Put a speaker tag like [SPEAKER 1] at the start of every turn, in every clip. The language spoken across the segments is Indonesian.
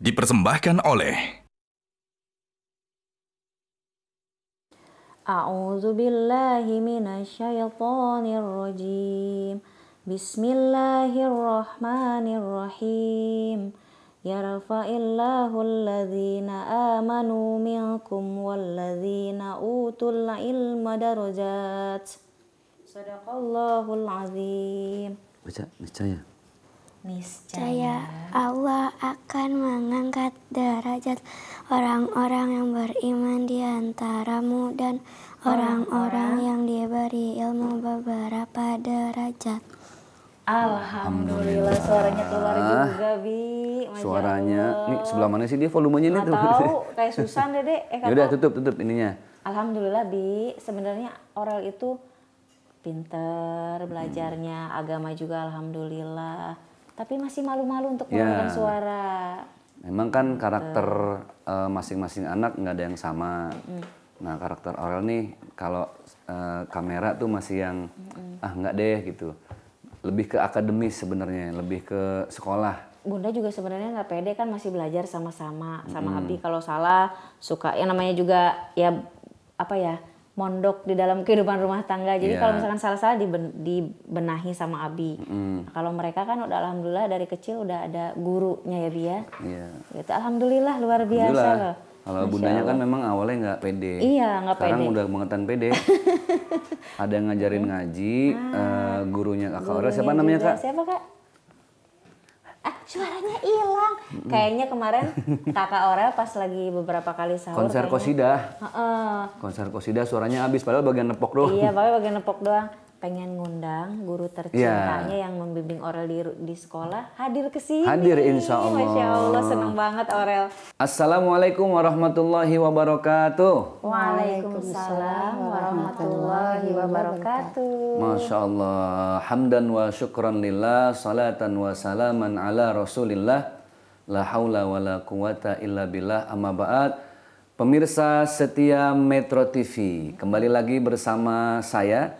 [SPEAKER 1] dipersembahkan oleh
[SPEAKER 2] A'udzu billahi minasyaitonir rajim. Bismillahirrahmanirrahim. Yarfa'illahu alladhina amanu minkum walladhina utul ilma darajat. Sadaqallahul azim.
[SPEAKER 1] Baca, baca ya. Niscaya
[SPEAKER 2] Allah akan mengangkat derajat orang-orang yang beriman di antaramu dan orang-orang yang diberi ilmu beberapa derajat. Alhamdulillah suaranya keluar ah, juga
[SPEAKER 1] Bi. Masya suaranya Allah. nih sebelah mana sih dia volumenya nih tuh? Tahu kayak Susan
[SPEAKER 2] deh Eh, Yaudah tutup tutup ininya. Alhamdulillah Bi, sebenarnya Orel itu pinter belajarnya, hmm. agama juga alhamdulillah tapi masih malu-malu untuk ya. mengeluarkan suara.
[SPEAKER 1] Memang kan gitu. karakter eh, masing-masing uh, anak nggak ada yang sama. Mm. Nah karakter Aurel nih kalau uh, kamera tuh masih yang mm. ah nggak deh gitu. Lebih ke akademis sebenarnya, lebih ke sekolah.
[SPEAKER 2] Bunda juga sebenarnya nggak pede kan masih belajar sama-sama sama, mm. Abi kalau salah suka yang namanya juga ya apa ya mondok di dalam kehidupan rumah tangga. Jadi yeah. kalau misalkan salah-salah diben dibenahi sama Abi. Mm. Nah, kalau mereka kan udah alhamdulillah dari kecil udah ada gurunya ya Bi ya. Yeah. Gitu. Alhamdulillah luar biasa loh. Kalau bundanya kan
[SPEAKER 1] memang awalnya nggak pede. Iya, nggak pede. Sekarang udah mengetan pede. Ada yang ngajarin ngaji, ah, uh, gurunya Kak Aura. Siapa namanya Kak? Siapa Kak?
[SPEAKER 2] suaranya hilang. Mm-hmm. Kayaknya kemarin kakak Orel pas lagi beberapa kali sahur. Konser kayaknya, kosida. Uh-uh.
[SPEAKER 1] Konser kosida suaranya habis padahal bagian nepok doang. Iya,
[SPEAKER 2] padahal bagian nepok doang pengen ngundang guru tercintanya yeah. yang membimbing Orel di, di sekolah hadir ke sini. Hadir insya Allah. Masya Allah seneng banget Orel.
[SPEAKER 1] Assalamualaikum warahmatullahi wabarakatuh.
[SPEAKER 2] Waalaikumsalam warahmatullahi wabarakatuh.
[SPEAKER 1] Masya Allah. Hamdan wa syukran lillah. Salatan wa salaman ala rasulillah. La haula wa la quwata illa billah amma ba'ad. Pemirsa setia Metro TV, kembali lagi bersama saya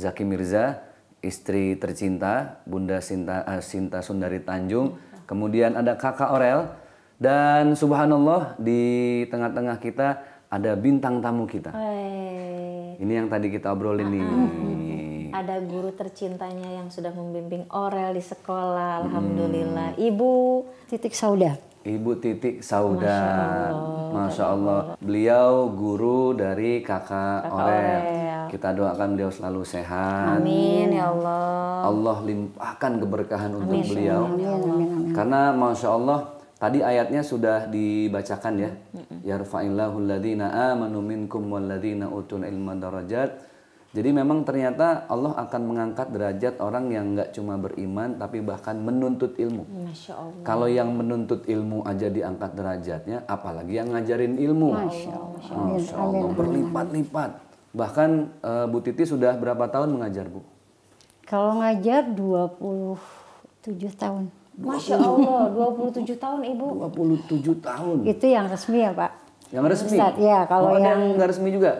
[SPEAKER 1] Zaki Mirza, istri tercinta Bunda Sinta, uh, Sinta Sundari Tanjung, kemudian ada Kakak Orel dan subhanallah di tengah-tengah kita ada bintang tamu kita.
[SPEAKER 2] Wey.
[SPEAKER 1] Ini yang tadi kita obrolin nih. Ah, ah.
[SPEAKER 2] Ada guru tercintanya yang sudah membimbing Orel di sekolah, alhamdulillah. Hmm. Ibu titik sauda.
[SPEAKER 1] Ibu Titik Sauda. Masya Allah. Masya Allah. Beliau guru dari kakak, kakak Orel. Orel. Kita doakan beliau selalu sehat. Amin ya Allah. Allah limpahkan keberkahan amin. untuk beliau. Amin, ya amin, amin. Karena Masya Allah Tadi ayatnya sudah dibacakan ya. Yarfa'illahul ladzina amanu minkum wal ladzina utun ilma darajat jadi memang ternyata Allah akan mengangkat derajat orang yang nggak cuma beriman tapi bahkan menuntut ilmu. Masya Allah. Kalau yang menuntut ilmu aja diangkat derajatnya, apalagi yang ngajarin ilmu. Masya Allah. Masya Allah, Masya Allah. berlipat-lipat. Bahkan uh, Bu Titi sudah berapa tahun mengajar Bu?
[SPEAKER 2] Kalau ngajar 27 tahun. Masya Allah, 27 tahun Ibu.
[SPEAKER 1] 27 tahun. Itu
[SPEAKER 2] yang resmi ya Pak? Yang resmi? Ustaz, ya, kalau oh, yang... yang nggak resmi juga?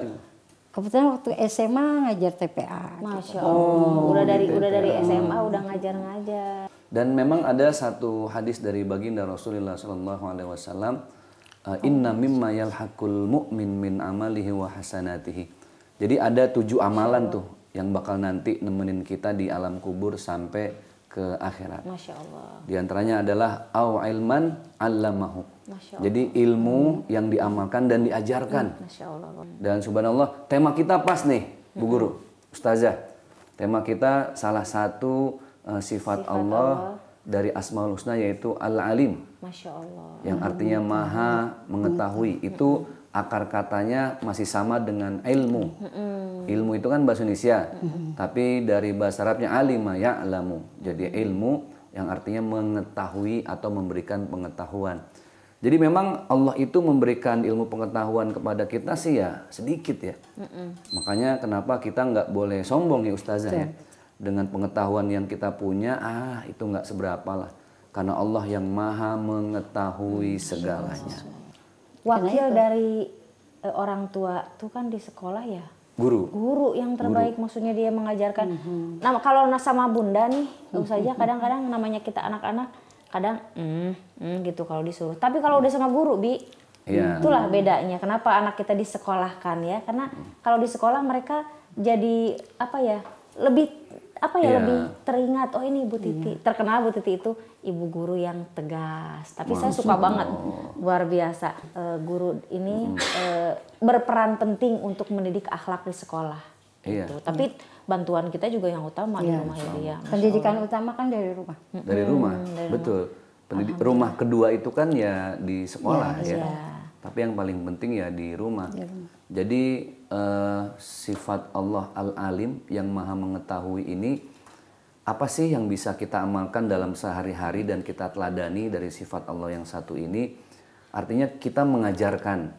[SPEAKER 2] kebetulan waktu SMA ngajar TPA. Gitu. Masya gitu. Allah. Oh, udah dari TPA. Gitu udah dari SMA ya. udah ngajar-ngajar.
[SPEAKER 1] Dan memang ada satu hadis dari baginda Rasulullah Shallallahu Alaihi Wasallam, eh, Inna mimma yalhaqul mu'min min amalihi wa hasanatihi. Jadi ada tujuh amalan tuh yang bakal nanti nemenin kita di alam kubur sampai ke akhirat. Masya Allah. Di antaranya adalah au ilman allamahu. Jadi ilmu yang diamalkan dan diajarkan. Hmm, Masya Allah. Dan subhanallah tema kita pas nih Bu Guru, hmm. Ustazah. Tema kita salah satu uh, sifat, sifat Allah, Allah dari Asmaul Husna yaitu Al-Alim.
[SPEAKER 2] Masya Allah. Yang artinya
[SPEAKER 1] maha mengetahui. Hmm, Itu akar katanya masih sama dengan ilmu. Ilmu itu kan bahasa Indonesia, tapi dari bahasa Arabnya alima ya alamu. Jadi ilmu yang artinya mengetahui atau memberikan pengetahuan. Jadi memang Allah itu memberikan ilmu pengetahuan kepada kita sih ya sedikit ya. Makanya kenapa kita nggak boleh sombong ya ustazah ya. Dengan pengetahuan yang kita punya, ah itu nggak seberapa lah. Karena Allah yang maha mengetahui segalanya
[SPEAKER 2] wakil dari e, orang tua tuh kan di sekolah ya guru guru yang terbaik guru. maksudnya dia mengajarkan mm -hmm. nah kalau sama bunda nih tentu mhm. saja kadang-kadang namanya kita anak-anak kadang mm, mm, gitu kalau disuruh tapi kalau udah sama guru bi yeah. itulah bedanya kenapa anak kita disekolahkan ya karena mhm. kalau di sekolah mereka jadi apa ya lebih apa ya yeah. lebih teringat oh ini Bu iya. Titi yeah. terkenal Bu Titi itu ibu guru yang tegas tapi saya suka banget oh. luar biasa uh, guru ini mm. uh, berperan penting untuk mendidik akhlak di sekolah
[SPEAKER 1] yeah. itu tapi
[SPEAKER 2] bantuan kita juga yang utama yeah. di iya. rumah dia ya. pendidikan utama kan dari rumah dari rumah hmm, dari betul
[SPEAKER 1] rumah. Pendidik, rumah kedua itu kan ya di sekolah yeah, ya yeah. tapi yang paling penting ya di rumah, di rumah. jadi uh, sifat Allah Al-Alim yang maha mengetahui ini apa sih yang bisa kita amalkan dalam sehari-hari dan kita teladani dari sifat Allah yang satu ini artinya kita mengajarkan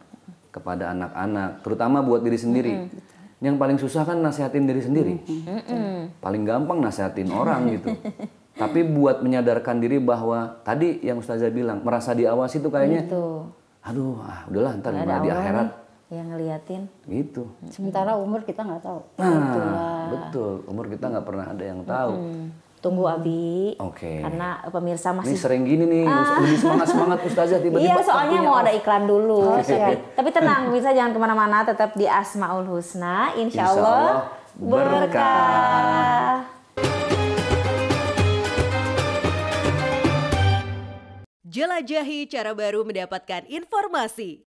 [SPEAKER 1] kepada anak-anak terutama buat diri sendiri mm -hmm. yang paling susah kan nasihatin diri sendiri mm -hmm. paling gampang nasihatin orang gitu tapi buat menyadarkan diri bahwa tadi yang ustazah bilang merasa diawasi itu kayaknya aduh ah udahlah ntar gimana di akhirat
[SPEAKER 2] yang ngeliatin
[SPEAKER 1] gitu sementara
[SPEAKER 2] umur kita nggak tahu nah,
[SPEAKER 1] betul umur kita nggak pernah ada yang tahu tunggu abi oke okay. karena
[SPEAKER 2] pemirsa masih ini sering
[SPEAKER 1] gini nih ah. lebih semangat semangat ustazah
[SPEAKER 2] tiba-tiba iya soalnya mau ada iklan dulu tapi, tenang bisa jangan kemana-mana tetap di asmaul husna insya, insya allah, berkah.
[SPEAKER 1] Jelajahi cara baru mendapatkan informasi.